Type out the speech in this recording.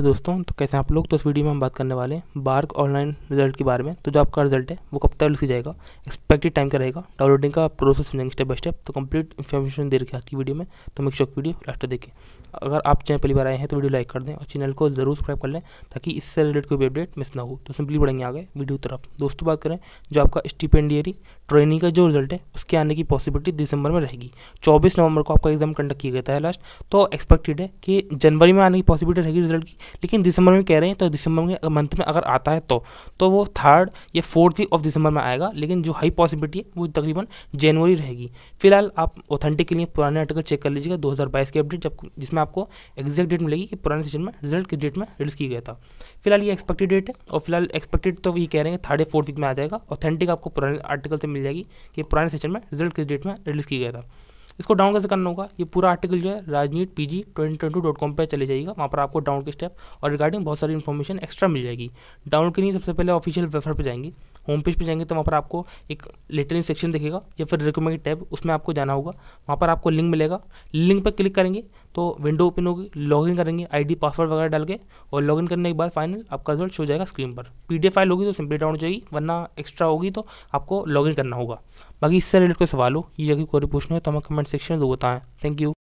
hello तो दोस्तों तो कैसे आप लोग तो इस वीडियो में हम बात करने वाले हैं बार्क ऑनलाइन रिजल्ट के बारे में तो जो आपका रिजल्ट है वो कब तक लिखी जाएगा एक्सपेक्टेड टाइम का रहेगा डाउनलोडिंग का प्रोसेस समझेंगे स्टेप बाय स्टेप तो कंप्लीट इन्फॉर्मेशन दे रखी आज की वीडियो में तो मेक वीडियो लास्ट देखें अगर आप चैनल पहली बार आए हैं तो वीडियो लाइक कर दें और चैनल को जरूर सब्सक्राइब कर लें ताकि इससे रिलेटेड कोई भी अपडेट मिस ना हो तो सिंपली बढ़ेंगे आगे वीडियो तरफ दोस्तों बात करें जो आपका स्टिपेंडियरी ट्रेनिंग का जो रिजल्ट है उसके आने की पॉसिबिलिटी दिसंबर में रहेगी चौबीस नवंबर को आपका एग्जाम कंडक्ट किया गया था लास्ट तो एक्सपेक्टेड है कि जनवरी में आने की पॉसिबिलिटी रहेगी रिजल्ट की लेकिन दिसंबर में कह रहे हैं तो दिसंबर में मंथ में अगर आता है तो तो वो थर्ड या फोर्थ वीक ऑफ दिसंबर में आएगा लेकिन जो हाई पॉसिबिलिटी है वो तकरीबन जनवरी रहेगी फिलहाल आप ऑथेंटिक के लिए पुराने आर्टिकल चेक कर लीजिएगा दो के अपडेट जब जिसमें में आपको एग्जैक्ट डेट मिलेगी कि पुराने सेशन में रिजल्ट किस डेट में रिलीज किया गया था फिलहाल ये एक्सपेक्टेड डेट है और फिलहाल एक्सपेक्टेड तो ये कह रहे हैं थर्ड या फोर्थ वीक में आ जाएगा ऑथेंटिक आपको पुराने आर्टिकल से मिल जाएगी कि पुराने सेशन में रिजल्ट किस डेट में रिलीज किया गया था इसको डाउन कैसे करना होगा ये पूरा आर्टिकल जो है राजनीत P G twenty twenty dot com पर चले जाएगा वहाँ पर आपको डाउन के स्टेप और रिगार्डिंग बहुत सारी इन्फॉर्मेशन एक्स्ट्रा मिल जाएगी डाउन के लिए सबसे पहले ऑफिशियल वेबसाइट पर जाएंगे होम पेज पर जाएंगे तो वहाँ पर आपको एक लेटरिंग सेक्शन दिखेगा या फिर रिकमेंड टैब उसमें आपको जाना होगा वहाँ पर आपको लिंक मिलेगा लिंक पर क्लिक करेंगे तो विंडो ओपन होगी लॉगिन करेंगे आईडी पासवर्ड वगैरह डाल के और लॉगिन करने के बाद फाइनल आपका रिजल्ट शो जाएगा स्क्रीन पर पीडीएफ फाइल होगी तो सिंपली डाउन हो जाएगी वरना एक्स्ट्रा होगी तो आपको लॉगिन करना होगा बाकी इससे रिलेटेड कोई सवाल हो ये जगह कोई पूछना हो तो हमें कमेंट सेक्शन में बताएं थैंक यू